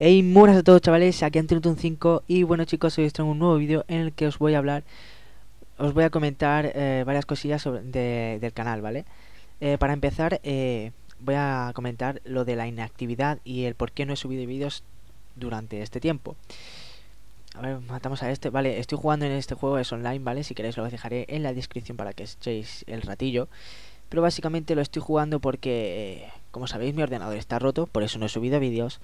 Hey, muy a todos chavales, aquí un 5 y bueno chicos, hoy os traigo un nuevo vídeo en el que os voy a hablar, os voy a comentar eh, varias cosillas del canal, ¿vale? Eh, para empezar, eh, voy a comentar lo de la inactividad y el por qué no he subido vídeos durante este tiempo. A ver, matamos a este, vale, estoy jugando en este juego, es online, ¿vale? Si queréis lo dejaré en la descripción para que echéis el ratillo. Pero básicamente lo estoy jugando porque, como sabéis, mi ordenador está roto, por eso no he subido vídeos.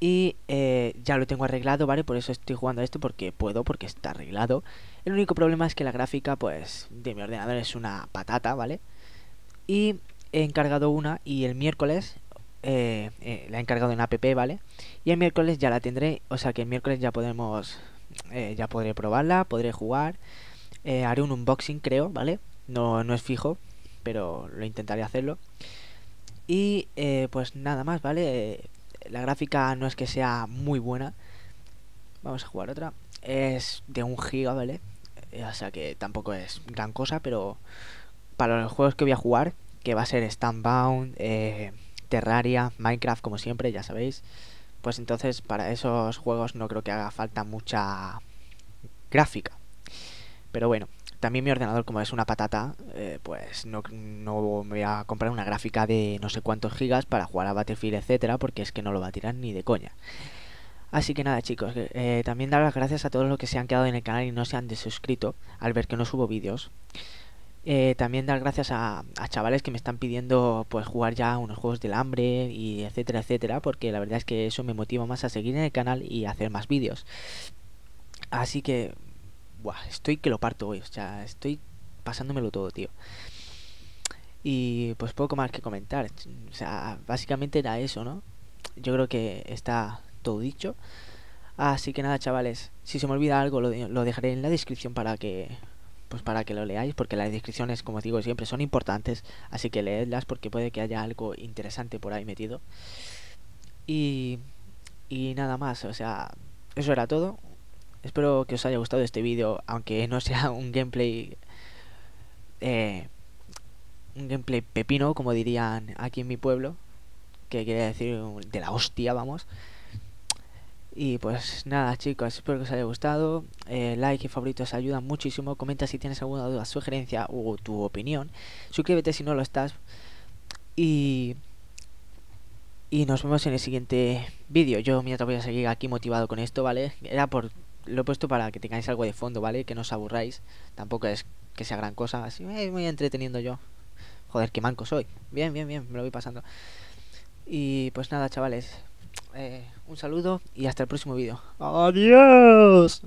Y eh, ya lo tengo arreglado, ¿vale? Por eso estoy jugando a esto, porque puedo, porque está arreglado. El único problema es que la gráfica, pues, de mi ordenador es una patata, ¿vale? Y he encargado una y el miércoles eh, eh, la he encargado en app, ¿vale? Y el miércoles ya la tendré, o sea que el miércoles ya podemos, ya podré probarla, podré jugar. haré un unboxing, creo, ¿vale? No, no es fijo, pero lo intentaré hacerlo. Y pues nada más, ¿vale? la gráfica no es que sea muy buena. Vamos a jugar otra. Es de un giga, ¿vale? Eh, o sea que tampoco es gran cosa, pero para los juegos que voy a jugar, que va a ser Standbound, eh, Terraria, Minecraft, como siempre, ya sabéis, pues entonces para esos juegos no creo que haga falta mucha gráfica. Pero bueno, también mi ordenador, como es una patata, eh, pues no, no me voy a comprar una gráfica de no sé cuántos gigas para jugar a Battlefield, etcétera, porque es que no lo va a tirar ni de coña. Así que nada chicos, eh, también dar las gracias a todos los que se han quedado en el canal y no se han desuscrito al ver que no subo vídeos. Eh, también dar gracias a, a, chavales que me están pidiendo pues jugar ya unos juegos del hambre y etcétera, etcétera, porque la verdad es que eso me motiva más a seguir en el canal y hacer más vídeos. Así que Buah, estoy que lo parto hoy, o sea, estoy pasándomelo todo, tío. Y pues poco más que comentar. O sea, básicamente era eso, ¿no? Yo creo que está todo dicho. Así que nada, chavales, si se me olvida algo lo, dejaré en la descripción para que pues para que lo leáis, porque las descripciones, como digo siempre, son importantes, así que leedlas porque puede que haya algo interesante por ahí metido. Y, y nada más, o sea, eso era todo. Espero que os haya gustado este vídeo, aunque no sea un gameplay... Eh, un gameplay pepino, como dirían aquí en mi pueblo, que quiere decir de la hostia, vamos. Y pues nada chicos, espero que os haya gustado. Eh, like y favoritos ayudan muchísimo. Comenta si tienes alguna duda, sugerencia o tu opinión. Suscríbete si no lo estás. Y, y nos vemos en el siguiente vídeo. Yo, mientras voy a seguir aquí motivado con esto, ¿vale? Era por lo he puesto para que tengáis algo de fondo, ¿vale? Que no os aburráis. Tampoco es que sea gran cosa. Así eh, me voy entreteniendo yo. Joder, qué manco soy. Bien, bien, bien. Me lo voy pasando. Y pues nada, chavales. Eh, un saludo y hasta el próximo vídeo. ¡Adiós!